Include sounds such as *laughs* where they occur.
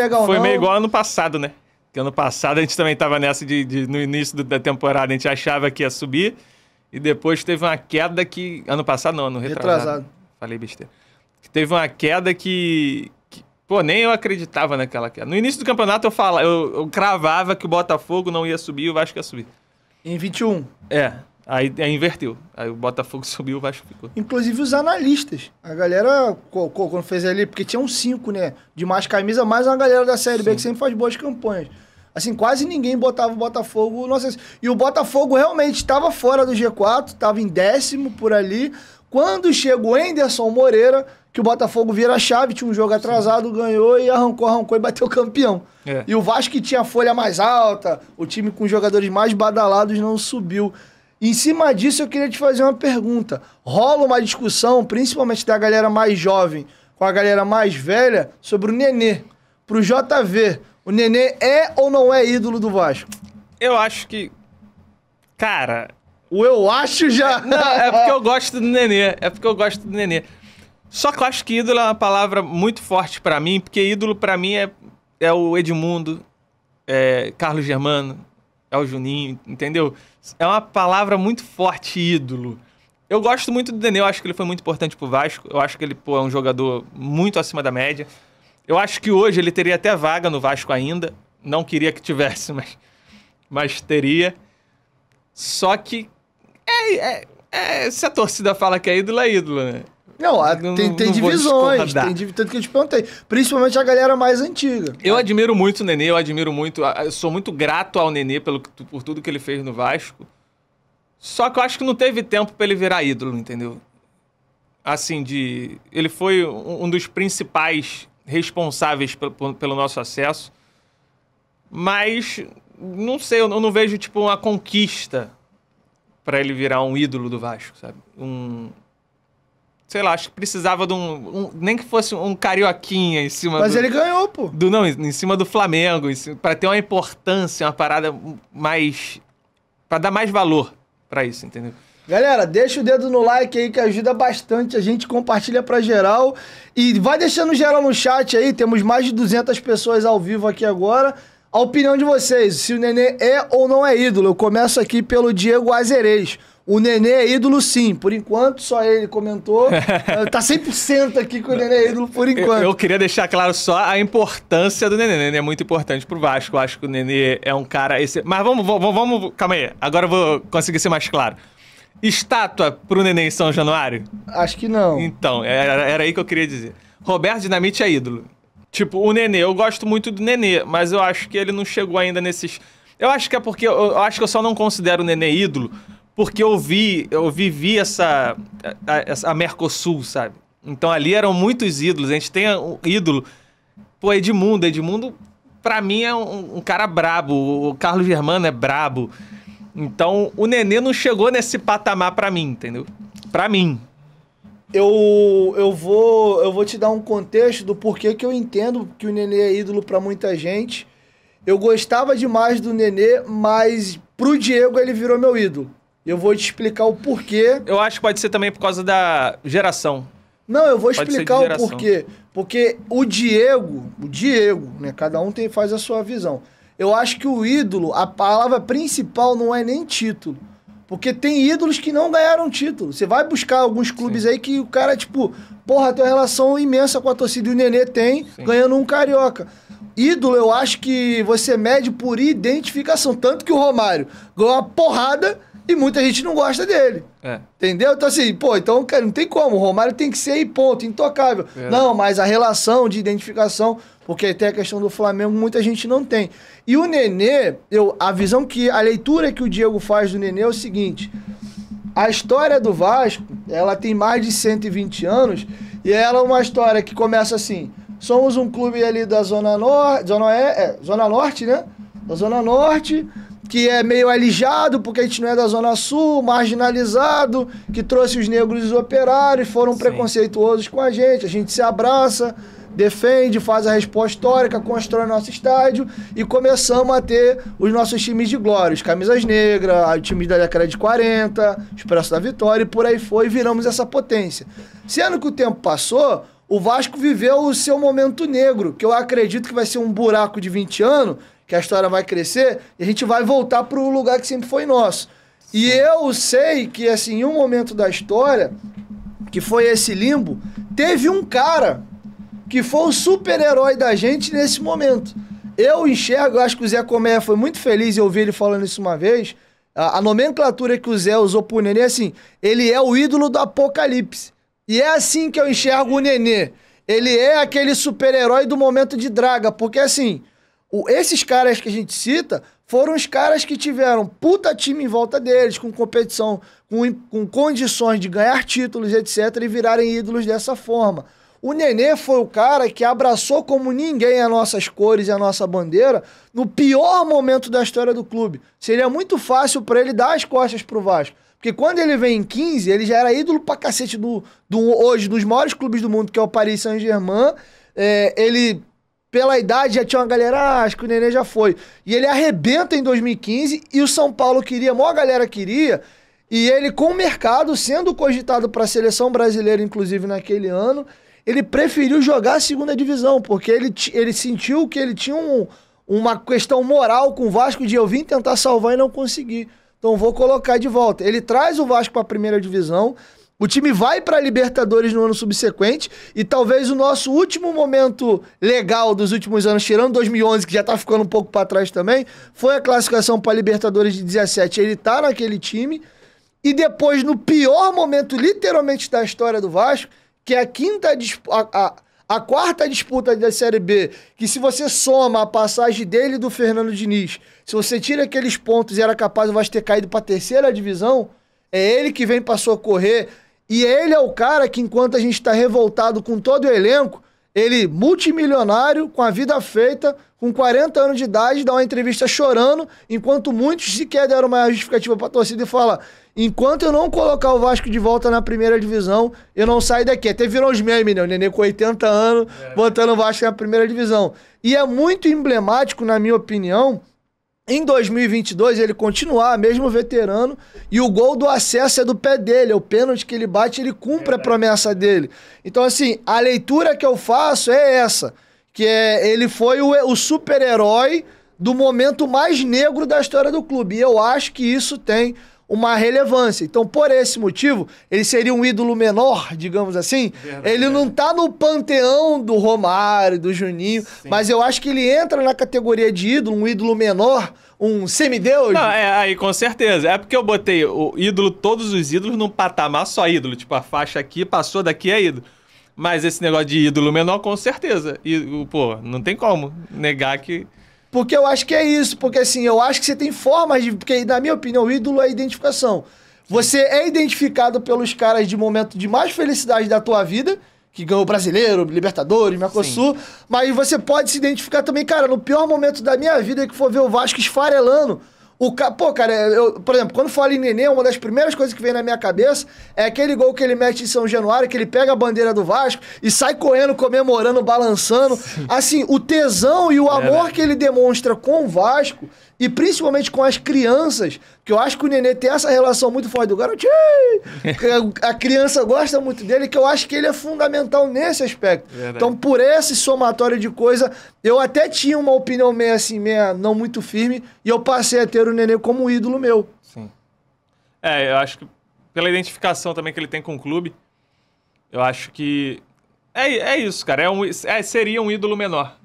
legal, Foi não. meio igual ano passado, né? Porque ano passado a gente também tava nessa de, de no início da temporada, a gente achava que ia subir. E depois teve uma queda que. Ano passado não, ano retrasado. retrasado. Falei besteira. Teve uma queda que, que, Pô, nem eu acreditava naquela queda. No início do campeonato eu falava, eu, eu, cravava que o Botafogo não ia subir e o Vasco ia subir. Em 21. É. Aí, aí, inverteu. Aí o Botafogo *laughs* subiu, o Vasco ficou. Inclusive os analistas. A galera, quando fez ali, porque tinha uns cinco, né? De mais camisa, mais uma galera da Série Sim. B que sempre faz boas campanhas. Assim, quase ninguém botava o Botafogo. Nossa, e o Botafogo realmente estava fora do G4, estava em décimo por ali. Quando chegou o Enderson Moreira, que o Botafogo vira a chave, tinha um jogo atrasado, Sim. ganhou e arrancou, arrancou e bateu campeão. É. E o Vasco, que tinha a folha mais alta, o time com jogadores mais badalados, não subiu. Em cima disso, eu queria te fazer uma pergunta. Rola uma discussão, principalmente da galera mais jovem com a galera mais velha, sobre o Nenê. Pro JV, o Nenê é ou não é ídolo do Vasco? Eu acho que. Cara. O eu acho já. *laughs* Não, é porque eu gosto do Nenê. É porque eu gosto do Nenê. Só que eu acho que ídolo é uma palavra muito forte para mim, porque ídolo para mim é, é o Edmundo, é Carlos Germano, é o Juninho, entendeu? é uma palavra muito forte, ídolo. Eu gosto muito do Dene, eu acho que ele foi muito importante pro Vasco. Eu acho que ele pô, é um jogador muito acima da média. Eu acho que hoje ele teria até vaga no Vasco ainda. Não queria que tivesse, *laughs* mas, mas teria. Só que. É, é, é, se a torcida fala que é ídolo, é ídolo, né? Não, a, tem, não, tem não divisões, tem tanto que eu te perguntei. Principalmente a galera mais antiga. Eu admiro muito o Nenê, eu admiro muito, eu sou muito grato ao Nenê pelo, por tudo que ele fez no Vasco. Só que eu acho que não teve tempo para ele virar ídolo, entendeu? Assim, de. Ele foi um dos principais responsáveis pelo, pelo nosso acesso. Mas não sei, eu não vejo tipo uma conquista para ele virar um ídolo do Vasco, sabe? Um, sei lá, acho que precisava de um, um, nem que fosse um carioquinha em cima Mas do, ele ganhou, pô. Do, não, em cima do Flamengo, para ter uma importância, uma parada mais para dar mais valor para isso, entendeu? Galera, deixa o dedo no like aí que ajuda bastante. A gente compartilha pra geral. E vai deixando geral no chat aí. Temos mais de 200 pessoas ao vivo aqui agora. A opinião de vocês, se o Nenê é ou não é ídolo. Eu começo aqui pelo Diego Azerez. O Nenê é ídolo, sim. Por enquanto, só ele comentou. *laughs* Ah, tá 100% aqui com o Nenê é ídolo, por enquanto. Eu, eu, queria deixar claro só a importância do Nenê. O Nenê é muito importante pro Vasco. Eu acho que o Nenê é um cara... Esse... Mas vamos, vamos, vamos... Calma aí. Agora eu vou conseguir ser mais claro. Estátua pro Nenê em São Januário? Acho que não. Então, era, era aí que eu queria dizer. Roberto Dinamite é ídolo. Tipo, o Nenê. Eu gosto muito do Nenê, mas eu acho que ele não chegou ainda nesses... Eu acho que é porque... eu, eu acho que eu só não considero o Nenê ídolo porque eu vi, eu vivi essa a, a Mercosul, sabe? Então ali eram muitos ídolos. A gente tem um ídolo, pô, Edmundo, Edmundo para mim é um, um, cara brabo. O Carlos Germano é brabo. Então o Nenê não chegou nesse patamar para mim, entendeu? Para mim. Eu, eu vou eu vou te dar um contexto do porquê que eu entendo que o Nenê é ídolo para muita gente. Eu gostava demais do Nenê, mas pro Diego ele virou meu ídolo. Eu vou te explicar o porquê. Eu acho que pode ser também por causa da geração. Não, eu vou explicar o porquê. Porque o Diego, o Diego, né? Cada um tem, faz a sua visão. Eu acho que o ídolo, a palavra principal não é nem título. Porque tem ídolos que não ganharam título. Você vai buscar alguns clubes Sim. aí que o cara, tipo, porra, tem uma relação imensa com a torcida. E o Nenê tem, Sim. ganhando um carioca. Ídolo, eu acho que você mede por identificação. Tanto que o Romário ganhou uma porrada e muita gente não gosta dele. É. Entendeu? Então, assim, pô, então, cara, não tem como. O Romário tem que ser aí, ponto, intocável. É. Não, mas a relação de identificação, porque tem a questão do Flamengo, muita gente não tem. E o Nenê, eu, a visão que. A leitura que o Diego faz do Nenê é o seguinte: a história do Vasco, ela tem mais de 120 anos, e ela é uma história que começa assim. Somos um clube ali da Zona Norte. Zona, é, é, Zona Norte, né? Da Zona Norte que é meio alijado, porque a gente não é da Zona Sul, marginalizado, que trouxe os negros e os operários, foram Sim. preconceituosos com a gente, a gente se abraça, defende, faz a resposta histórica, constrói nosso estádio e começamos a ter os nossos times de glória, os Camisas Negras, os times da década de 40, Expresso da Vitória e por aí foi, viramos essa potência. Sendo que o tempo passou, o Vasco viveu o seu momento negro, que eu acredito que vai ser um buraco de 20 anos, que a história vai crescer e a gente vai voltar para o lugar que sempre foi nosso. E eu sei que, assim, em um momento da história, que foi esse limbo, teve um cara que foi o super-herói da gente nesse momento. Eu enxergo, acho que o Zé Comé foi muito feliz, em ouvi ele falando isso uma vez. A, a nomenclatura que o Zé usou pro Nenê é assim: ele é o ídolo do apocalipse. E é assim que eu enxergo o Nenê. Ele é aquele super-herói do momento de draga, porque assim, o, esses caras que a gente cita foram os caras que tiveram puta time em volta deles, com competição, com, com condições de ganhar títulos, etc., e virarem ídolos dessa forma. O Nenê foi o cara que abraçou como ninguém as nossas cores e a nossa bandeira no pior momento da história do clube. Seria muito fácil para ele dar as costas pro Vasco. Porque quando ele vem em 15, ele já era ídolo pra cacete do, do hoje, dos maiores clubes do mundo, que é o Paris Saint-Germain. É, ele pela idade já tinha uma galera, ah, acho que o Nenê já foi. E ele arrebenta em 2015 e o São Paulo queria, a maior galera queria, e ele com o mercado sendo cogitado para a seleção brasileira inclusive naquele ano, ele preferiu jogar a segunda divisão, porque ele, ele sentiu que ele tinha um, uma questão moral com o Vasco de eu vim tentar salvar e não consegui. Então vou colocar de volta. Ele traz o Vasco para a primeira divisão. O time vai para a Libertadores no ano subsequente e talvez o nosso último momento legal dos últimos anos, tirando 2011, que já tá ficando um pouco para trás também, foi a classificação para a Libertadores de 17. Ele tá naquele time e depois no pior momento literalmente da história do Vasco, que é a quinta a, a, a quarta disputa da Série B, que se você soma a passagem dele e do Fernando Diniz, se você tira aqueles pontos e era capaz o Vasco ter caído para terceira divisão, é ele que vem para socorrer e ele é o cara que, enquanto a gente está revoltado com todo o elenco, ele, multimilionário, com a vida feita, com 40 anos de idade, dá uma entrevista chorando, enquanto muitos sequer deram uma justificativa para a torcida e fala: enquanto eu não colocar o Vasco de volta na primeira divisão, eu não saio daqui. Até viram os memes, né? O Nenê com 80 anos, é. botando o Vasco na primeira divisão. E é muito emblemático, na minha opinião, em 2022 ele continuar mesmo veterano e o gol do acesso é do pé dele, é o pênalti que ele bate, ele cumpre a promessa dele. Então assim, a leitura que eu faço é essa, que é ele foi o, o super-herói do momento mais negro da história do clube. E eu acho que isso tem uma relevância. Então, por esse motivo, ele seria um ídolo menor, digamos assim. Verdade. Ele não tá no panteão do Romário, do Juninho, Sim. mas eu acho que ele entra na categoria de ídolo, um ídolo menor, um semideus. Não, é, aí com certeza. É porque eu botei o ídolo, todos os ídolos, num patamar só ídolo. Tipo, a faixa aqui, passou daqui, é ídolo. Mas esse negócio de ídolo menor, com certeza. E, pô, não tem como negar que porque eu acho que é isso, porque assim, eu acho que você tem formas de. Porque, na minha opinião, o ídolo é identificação. Você é identificado pelos caras de momento de mais felicidade da tua vida, que ganhou brasileiro, Libertadores, Mercosul, Sim. mas você pode se identificar também, cara, no pior momento da minha vida que for ver o Vasco esfarelando, o ca... Pô, cara, eu, por exemplo, quando falo em Nenê, uma das primeiras coisas que vem na minha cabeça é aquele gol que ele mete em São Januário, que ele pega a bandeira do Vasco e sai correndo, comemorando, balançando. Assim, o tesão e o é amor é, né? que ele demonstra com o Vasco e principalmente com as crianças, que eu acho que o Nenê tem essa relação muito forte do garotinho. *laughs* A criança gosta muito dele, que eu acho que ele é fundamental nesse aspecto. Verdade. Então, por esse somatório de coisa, eu até tinha uma opinião meio assim, meia não muito firme, e eu passei a ter o Nenê como ídolo meu. Sim. É, eu acho que pela identificação também que ele tem com o clube, eu acho que é, é isso, cara. É um, é, seria um ídolo menor.